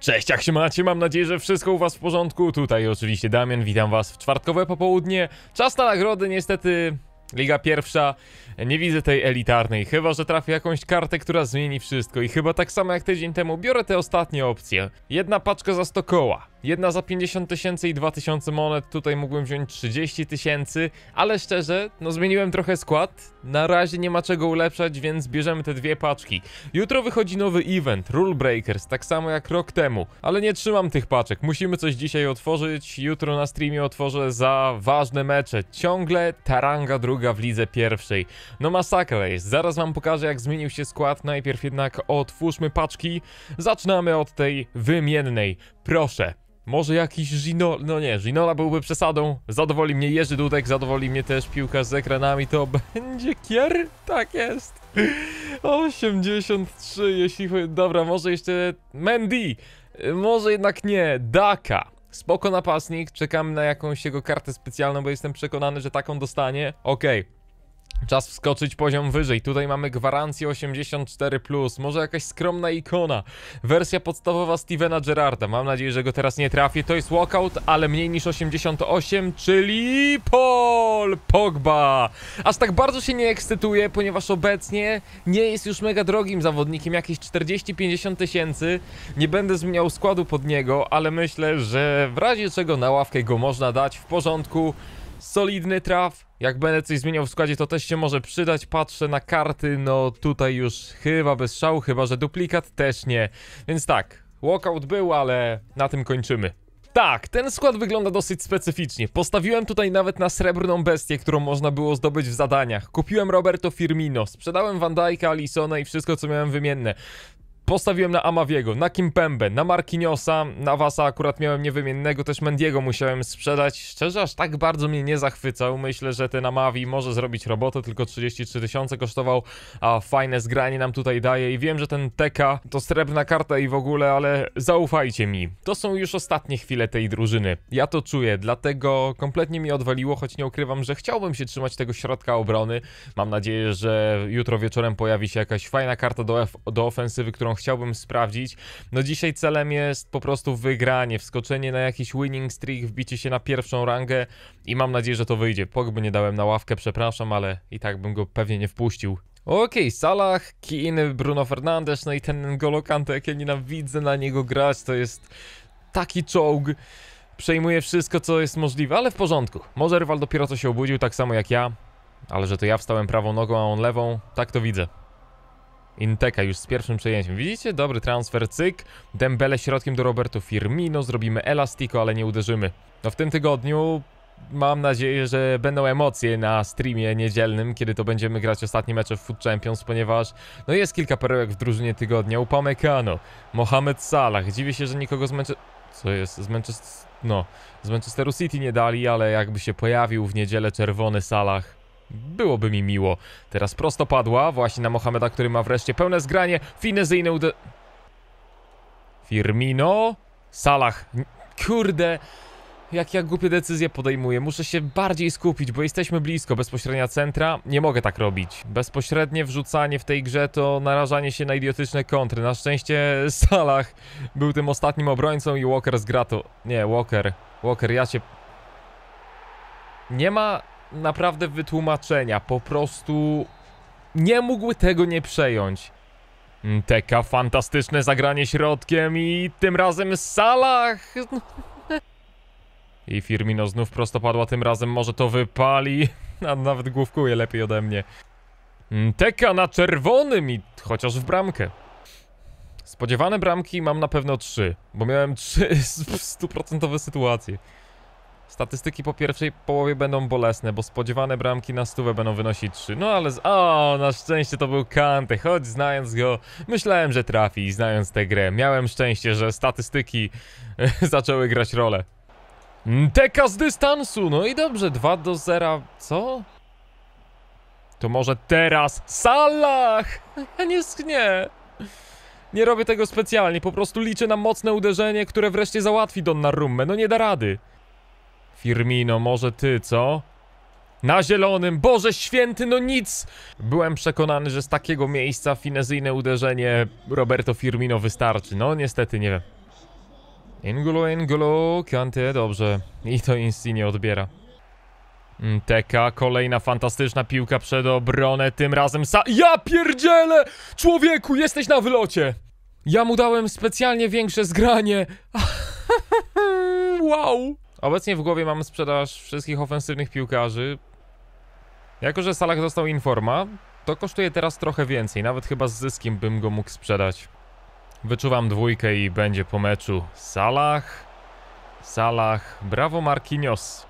Cześć, jak się macie? Mam nadzieję, że wszystko u was w porządku. Tutaj oczywiście Damian, witam was w czwartkowe popołudnie. Czas na nagrody niestety Liga pierwsza, nie widzę tej elitarnej, chyba że trafię jakąś kartę, która zmieni wszystko i chyba tak samo jak tydzień temu biorę te ostatnie opcje. Jedna paczka za 100 koła, jedna za 50 tysięcy i 2000 monet, tutaj mógłbym wziąć 30 tysięcy, ale szczerze, no zmieniłem trochę skład, na razie nie ma czego ulepszać, więc bierzemy te dwie paczki. Jutro wychodzi nowy event, Rule Breakers, tak samo jak rok temu, ale nie trzymam tych paczek, musimy coś dzisiaj otworzyć, jutro na streamie otworzę za ważne mecze, ciągle taranga druga druga w lidze pierwszej. No masakra jest, zaraz wam pokażę jak zmienił się skład, najpierw jednak otwórzmy paczki. Zaczynamy od tej wymiennej, proszę. Może jakiś Gino... No nie, Ginola byłby przesadą. Zadowoli mnie Jerzy Dudek, zadowoli mnie też piłka z ekranami. To będzie kier? Tak jest. 83, jeśli... Dobra, może jeszcze... Mendy! Może jednak nie. Daka. Spoko napastnik, czekam na jakąś jego kartę specjalną, bo jestem przekonany, że taką dostanie. Okej, okay. Czas wskoczyć poziom wyżej. Tutaj mamy gwarancję 84, może jakaś skromna ikona. Wersja podstawowa Stevena Gerarda. Mam nadzieję, że go teraz nie trafię. To jest walkout, ale mniej niż 88, czyli Paul Pogba. Aż tak bardzo się nie ekscytuję, ponieważ obecnie nie jest już mega drogim zawodnikiem, jakieś 40-50 tysięcy. Nie będę zmieniał składu pod niego, ale myślę, że w razie czego na ławkę go można dać w porządku solidny traf. Jak będę coś zmieniał w składzie, to też się może przydać. Patrzę na karty, no tutaj już chyba bez szału, chyba że duplikat też nie. Więc tak, walkout był, ale na tym kończymy. Tak, ten skład wygląda dosyć specyficznie. Postawiłem tutaj nawet na srebrną bestię, którą można było zdobyć w zadaniach. Kupiłem Roberto Firmino, sprzedałem Van Dijk'a, Alisona i wszystko co miałem wymienne. Postawiłem na Amawiego, na Kimpembe, na Markiniosa, na Wasa akurat miałem niewymiennego, też Mendiego musiałem sprzedać. Szczerze, aż tak bardzo mnie nie zachwycał. Myślę, że ten Amawi może zrobić robotę, tylko 33 tysiące kosztował, a fajne zgranie nam tutaj daje i wiem, że ten Teka to srebrna karta i w ogóle, ale zaufajcie mi, to są już ostatnie chwile tej drużyny. Ja to czuję, dlatego kompletnie mi odwaliło, choć nie ukrywam, że chciałbym się trzymać tego środka obrony. Mam nadzieję, że jutro wieczorem pojawi się jakaś fajna karta do, do ofensywy, którą chciałbym sprawdzić. No dzisiaj celem jest po prostu wygranie, wskoczenie na jakiś winning streak, wbicie się na pierwszą rangę i mam nadzieję, że to wyjdzie. Pogby nie dałem na ławkę, przepraszam, ale i tak bym go pewnie nie wpuścił. Okej, okay, Salah, Keane, Bruno Fernandes, no i ten Golokante, jak ja nienawidzę na niego grać, to jest taki czołg. Przejmuje wszystko, co jest możliwe, ale w porządku. Może rywal dopiero co się obudził, tak samo jak ja, ale że to ja wstałem prawą nogą, a on lewą, tak to widzę. Inteka już z pierwszym przejęciem. Widzicie? Dobry transfer, cyk. Dembele środkiem do Roberto Firmino. Zrobimy Elastico, ale nie uderzymy. No w tym tygodniu mam nadzieję, że będą emocje na streamie niedzielnym, kiedy to będziemy grać ostatni mecze w Food Champions, ponieważ no jest kilka perełek w drużynie tygodnia. Upamecano, Mohamed Salah. Dziwię się, że nikogo z Co jest? Z Manchester... No, z Manchesteru City nie dali, ale jakby się pojawił w niedzielę czerwony Salah Byłoby mi miło. Teraz prosto padła właśnie na Mohameda, który ma wreszcie pełne zgranie. Finezyjne ude... Firmino? Salah. Kurde jak ja głupie decyzje podejmuję. Muszę się bardziej skupić, bo jesteśmy blisko bezpośrednia centra. Nie mogę tak robić. Bezpośrednie wrzucanie w tej grze to narażanie się na idiotyczne kontry. Na szczęście Salah był tym ostatnim obrońcą i Walker zgra to. Nie, Walker. Walker, ja cię... Nie ma naprawdę wytłumaczenia. Po prostu nie mógł tego nie przejąć. Mm, Teka fantastyczne zagranie środkiem i tym razem Salah. I Firmino znów prostopadła. tym razem może to wypali. A nawet główkuje lepiej ode mnie. Mm, Teka na czerwonym i chociaż w bramkę. Spodziewane bramki mam na pewno trzy, bo miałem trzy stuprocentowe sytuacje. Statystyki po pierwszej połowie będą bolesne, bo spodziewane bramki na stówę będą wynosić 3. No ale z... O, na szczęście to był Kante, choć znając go, myślałem, że trafi, znając tę grę. Miałem szczęście, że statystyki zaczęły grać rolę. Mm, Teka z dystansu, no i dobrze, 2 do 0, co? To może teraz Salah! Ja nie sknie! Nie robię tego specjalnie, po prostu liczę na mocne uderzenie, które wreszcie załatwi Donnarummę, no nie da rady. Firmino, może ty, co? Na zielonym, Boże święty, no nic! Byłem przekonany, że z takiego miejsca finezyjne uderzenie Roberto Firmino wystarczy. No niestety, nie wiem. Ingolo, Ingolo, Kante, dobrze. I to Insigne odbiera. Teka, kolejna fantastyczna piłka przed obronę, tym razem sa... Ja pierdzielę! Człowieku, jesteś na wylocie! Ja mu dałem specjalnie większe zgranie. wow! Obecnie w głowie mam sprzedaż wszystkich ofensywnych piłkarzy. Jako, że Salah dostał informa, to kosztuje teraz trochę więcej. Nawet chyba z zyskiem bym go mógł sprzedać. Wyczuwam dwójkę i będzie po meczu. Salah, Salah, brawo Marquinhos.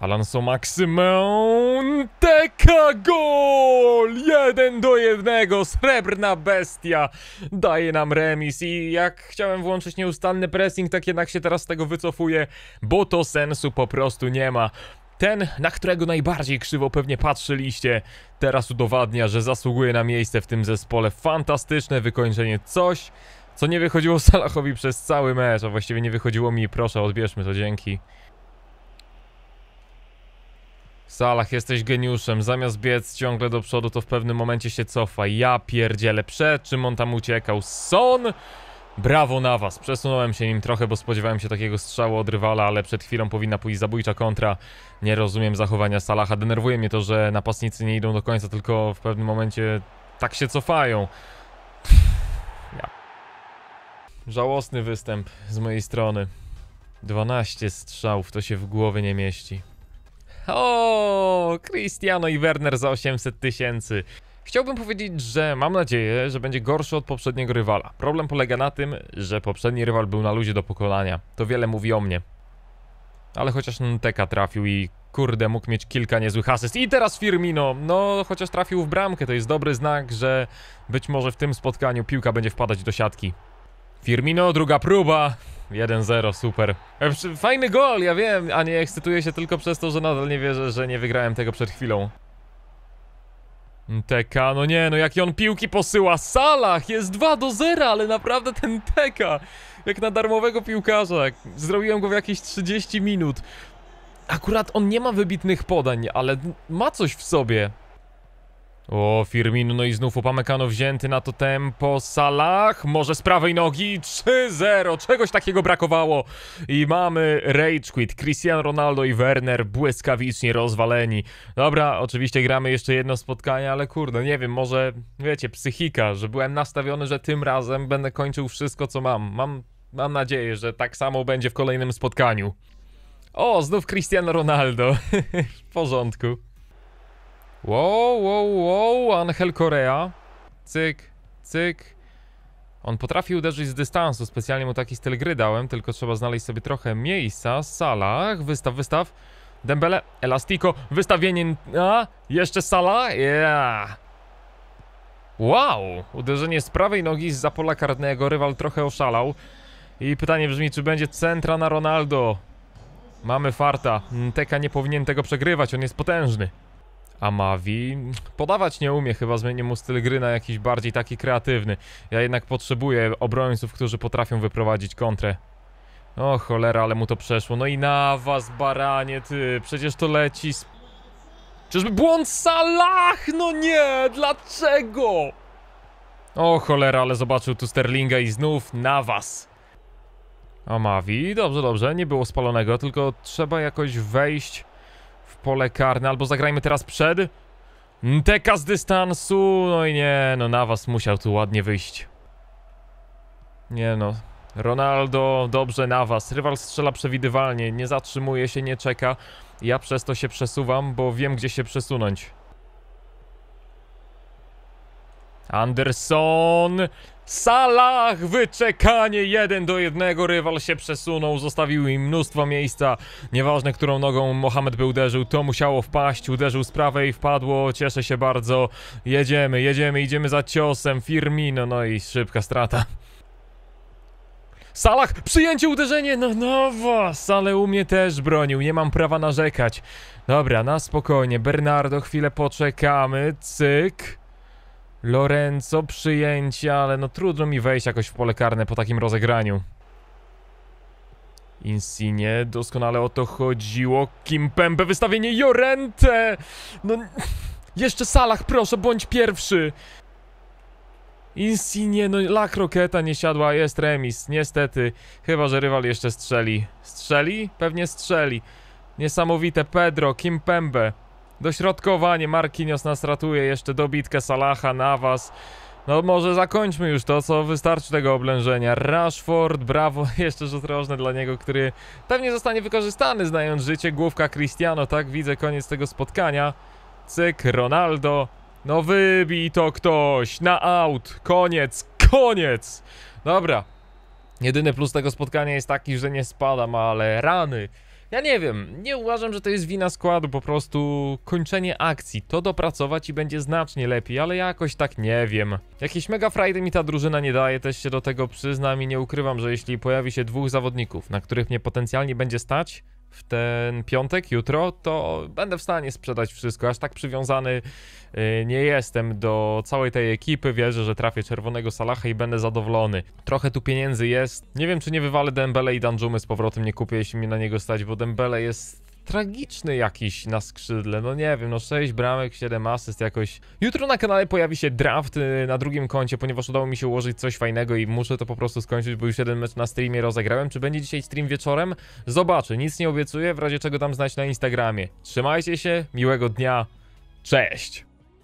Alonso maximum Teka gol! 1 do 1, srebrna bestia daje nam remis i jak chciałem włączyć nieustanny pressing, tak jednak się teraz z tego wycofuję, bo to sensu po prostu nie ma. Ten, na którego najbardziej krzywo pewnie patrzyliście, teraz udowadnia, że zasługuje na miejsce w tym zespole. Fantastyczne wykończenie, coś, co nie wychodziło Salachowi przez cały mecz, a właściwie nie wychodziło mi. Proszę, odbierzmy to, dzięki. Salah, jesteś geniuszem. Zamiast biec ciągle do przodu, to w pewnym momencie się cofa. Ja pierdzielę. Przed czym on tam uciekał? Son! Brawo na was. Przesunąłem się nim trochę, bo spodziewałem się takiego strzału od rywala, ale przed chwilą powinna pójść zabójcza kontra. Nie rozumiem zachowania Salaha. Denerwuje mnie to, że napastnicy nie idą do końca, tylko w pewnym momencie tak się cofają. Ja. Żałosny występ z mojej strony. 12 strzałów, to się w głowie nie mieści. O, Cristiano i Werner za 800 tysięcy. Chciałbym powiedzieć, że mam nadzieję, że będzie gorszy od poprzedniego rywala. Problem polega na tym, że poprzedni rywal był na luzie do pokonania. To wiele mówi o mnie. Ale chociaż Nteka trafił i kurde, mógł mieć kilka niezłych asyst. I teraz Firmino, no chociaż trafił w bramkę, to jest dobry znak, że być może w tym spotkaniu piłka będzie wpadać do siatki. Firmino, druga próba. 1-0, super. E, fajny gol, ja wiem, a nie ekscytuję się tylko przez to, że nadal nie wierzę, że nie wygrałem tego przed chwilą. Teka, no nie, no jakie on piłki posyła. Salah jest 2 do 0, ale naprawdę ten Teka, jak na darmowego piłkarza. Zrobiłem go w jakieś 30 minut. Akurat on nie ma wybitnych podań, ale ma coś w sobie. O, Firmino, no i znów Upamecano wzięty na to tempo. Salah, może z prawej nogi 3-0, czegoś takiego brakowało. I mamy Rage Quit, Cristiano Ronaldo i Werner błyskawicznie rozwaleni. Dobra, oczywiście gramy jeszcze jedno spotkanie, ale kurde, nie wiem, może, wiecie, psychika, że byłem nastawiony, że tym razem będę kończył wszystko, co mam. Mam, mam nadzieję, że tak samo będzie w kolejnym spotkaniu. O, znów Cristiano Ronaldo. w porządku. Wow, wow, wow, Angel Korea. Cyk, cyk. On potrafi uderzyć z dystansu, specjalnie mu taki styl gry dałem, tylko trzeba znaleźć sobie trochę miejsca. Salah, wystaw, wystaw. Dembele, Elastico, wystawienie... A, jeszcze Salah? Yeah. Wow! Uderzenie z prawej nogi z pola karnego, rywal trochę oszalał. I pytanie brzmi, czy będzie centra na Ronaldo? Mamy farta. Teka nie powinien tego przegrywać, on jest potężny. A Mavi podawać nie umie, chyba zmienię mu styl gry na jakiś bardziej taki kreatywny. Ja jednak potrzebuję obrońców, którzy potrafią wyprowadzić kontrę. O cholera, ale mu to przeszło. No i na was, baranie, ty. Przecież to leci z... Czyżby błąd Salah? No nie, dlaczego? O cholera, ale zobaczył tu Sterlinga i znów na was. O Mavi, dobrze, dobrze, nie było spalonego, tylko trzeba jakoś wejść w pole karne, albo zagrajmy teraz przed. Teka z dystansu, no i nie, no na was musiał tu ładnie wyjść. Nie no, Ronaldo, dobrze na was. rywal strzela przewidywalnie, nie zatrzymuje się, nie czeka. Ja przez to się przesuwam, bo wiem gdzie się przesunąć. Anderson. Salah, wyczekanie jeden do jednego, rywal się przesunął, zostawił im mnóstwo miejsca, nieważne którą nogą Mohamed by uderzył, to musiało wpaść, uderzył z prawej, wpadło, cieszę się bardzo, jedziemy, jedziemy, idziemy za ciosem, Firmino, no i szybka strata. Salah, przyjęcie, uderzenie, no nowo, Sale u mnie też bronił, nie mam prawa narzekać. Dobra, na spokojnie, Bernardo, chwilę poczekamy, cyk. Lorenzo przyjęcie, ale no trudno mi wejść jakoś w pole karne po takim rozegraniu. Insigne, doskonale o to chodziło. Kimpembe, wystawienie Jorente! No, jeszcze Salah, proszę, bądź pierwszy! Insigne, no La Croqueta nie siadła, jest remis, niestety. Chyba, że rywal jeszcze strzeli. Strzeli? Pewnie strzeli. Niesamowite, Pedro, Kimpembe. Dośrodkowanie, Marquinhos nas ratuje, jeszcze dobitkę Salaha, na was. No może zakończmy już to, co wystarczy tego oblężenia. Rashford, brawo, jeszcze rzut rożny dla niego, który pewnie zostanie wykorzystany, znając życie. Główka Cristiano, tak widzę koniec tego spotkania. Cyk, Ronaldo. No wybij to ktoś, na aut, koniec, koniec. Dobra, jedyny plus tego spotkania jest taki, że nie spadam, ale rany. Ja nie wiem, nie uważam, że to jest wina składu, po prostu kończenie akcji. To dopracować i będzie znacznie lepiej, ale jakoś tak nie wiem. Jakieś mega frajdy mi ta drużyna nie daje, też się do tego przyznam i nie ukrywam, że jeśli pojawi się dwóch zawodników, na których mnie potencjalnie będzie stać, w ten piątek, jutro, to będę w stanie sprzedać wszystko. Aż tak przywiązany y, nie jestem do całej tej ekipy. Wierzę, że trafię czerwonego Salaha i będę zadowolony. Trochę tu pieniędzy jest. Nie wiem, czy nie wywalę Dembele i Danjumy z powrotem nie kupię, jeśli mi na niego stać, bo Dembele jest tragiczny jakiś na skrzydle, no nie wiem, no 6 bramek, 7 asyst jakoś. Jutro na kanale pojawi się draft y, na drugim koncie, ponieważ udało mi się ułożyć coś fajnego i muszę to po prostu skończyć, bo już jeden mecz na streamie rozegrałem. Czy będzie dzisiaj stream wieczorem? Zobaczę, nic nie obiecuję, w razie czego dam znać na Instagramie. Trzymajcie się, miłego dnia, cześć!